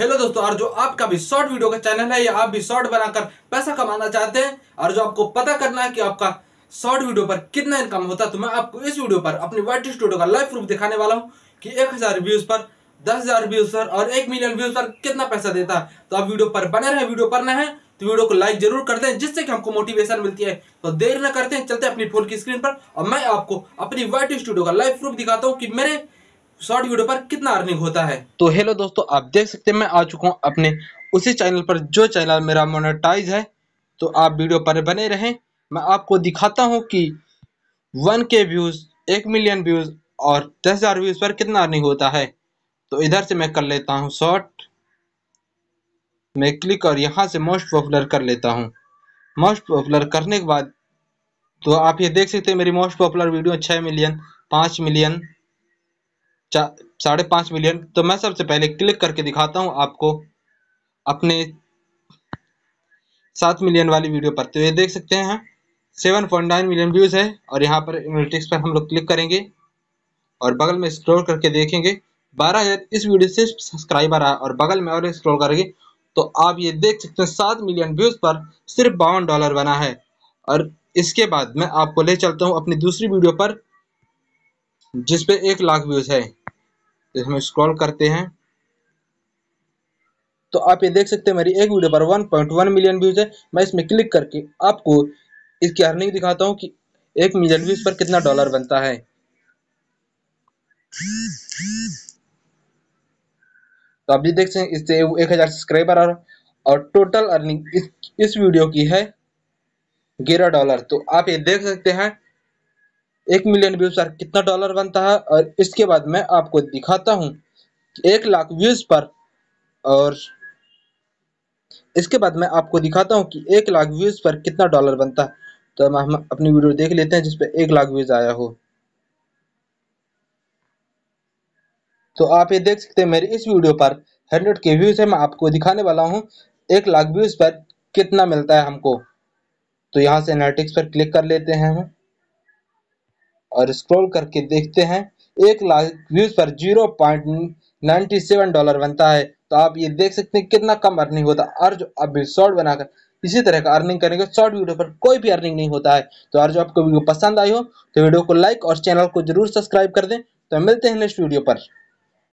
hello दोस्तों और जो आपका भी शॉर्ट वीडियो का चैनल है या आप भी शॉर्ट बनाकर पैसा कमाना चाहते हैं और जो आपको पता करना है कि आपका शॉर्ट वीडियो पर कितना इनकम होता है तो मैं आपको इस वीडियो पर अपनी वाइट स्टूडियो का लाइव प्रूफ दिखाने वाला हूँ कि एक हजार व्यूज पर दस हजार व्यूज पर और एक मिलियन व्यूज पर कितना पैसा देता तो आप वीडियो पर बने रहे वीडियो पर है तो वीडियो को लाइक जरूर करते हैं जिससे कि हमको मोटिवेशन मिलती है तो देर न करते हैं चलते हैं अपनी फोन की स्क्रीन पर और मैं आपको अपनी वाइट स्टूडियो का लाइव प्रूफ दिखाता हूँ कि मेरे शॉर्ट वीडियो पर कितना अर्निंग होता है तो हेलो दोस्तों आप देख सकते हैं मैं आ चुका हूँ अपने उसी चैनल पर जो चैनल मेरा मोनेटाइज है तो आप वीडियो पर बने रहें मैं आपको दिखाता हूँ कि वन के व्यूज़ एक मिलियन व्यूज़ और दस हज़ार व्यूज़ पर कितना अर्निंग होता है तो इधर से मैं कर लेता हूँ शॉर्ट मैं क्लिक और यहाँ से मोस्ट पॉपुलर कर लेता हूँ मोस्ट पॉपुलर करने के बाद तो आप ये देख सकते हैं मेरी मोस्ट पॉपुलर वीडियो छः मिलियन पाँच मिलियन साढ़े पाँच मिलियन तो मैं सबसे पहले क्लिक करके दिखाता हूँ आपको अपने सात मिलियन वाली वीडियो पर तो ये देख सकते हैं seven point nine million views है और यहाँ पर एनालिटिक्स पर हम लोग क्लिक करेंगे और बगल में स्क्रॉल करके देखेंगे बारह हज़ार इस वीडियो से सब्सक्राइबर आया और बगल में और स्क्रॉल करेंगे तो आप ये देख सकते हैं सात मिलियन व्यूज़ पर सिर्फ बावन डॉलर बना है और इसके बाद मैं आपको ले चलता हूँ अपनी दूसरी वीडियो पर जिसपे एक लाख व्यूज़ है तो हम स्क्रॉल करते हैं तो आप ये देख सकते हैं मेरी एक वीडियो पर 1.1 मिलियन व्यूज़ है मैं इसमें क्लिक करके आपको इसकी अर्निंग दिखाता हूँ कि एक मिलियन व्यूज़ पर कितना डॉलर बनता है तो आप ये देख सकते हैं इससे एक हज़ार सब्सक्राइबर और, और टोटल अर्निंग इस, इस वीडियो की है ग्यारह डॉलर तो आप ये देख सकते हैं एक मिलियन व्यूज पर कितना डॉलर बनता है और इसके बाद मैं आपको दिखाता हूँ एक लाख व्यूज पर और इसके बाद मैं आपको दिखाता हूँ कि एक लाख व्यूज पर कितना डॉलर बनता है तो हम अपनी वीडियो देख लेते हैं जिसपे एक लाख व्यूज आया हो तो आप ये देख सकते हैं मेरी इस वीडियो पर हंड्रेड के व्यूज है मैं आपको दिखाने वाला हूँ एक लाख व्यूज पर कितना मिलता है हमको तो यहाँ से एनालिटिक्स पर क्लिक कर लेते हैं हम और स्क्रॉल करके देखते हैं एक लाख व्यूज पर zero point ninety seven dollar बनता है तो आप ये देख सकते हैं कितना कम अर्निंग होता है और जो आप शॉर्ट बनाकर इसी तरह का अर्निंग करेंगे शॉर्ट वीडियो पर कोई भी अर्निंग नहीं होता है तो और जो आपको वीडियो पसंद आई हो तो वीडियो को लाइक और चैनल को जरूर सब्सक्राइब कर दें तो मिलते हैं नेक्स्ट वीडियो पर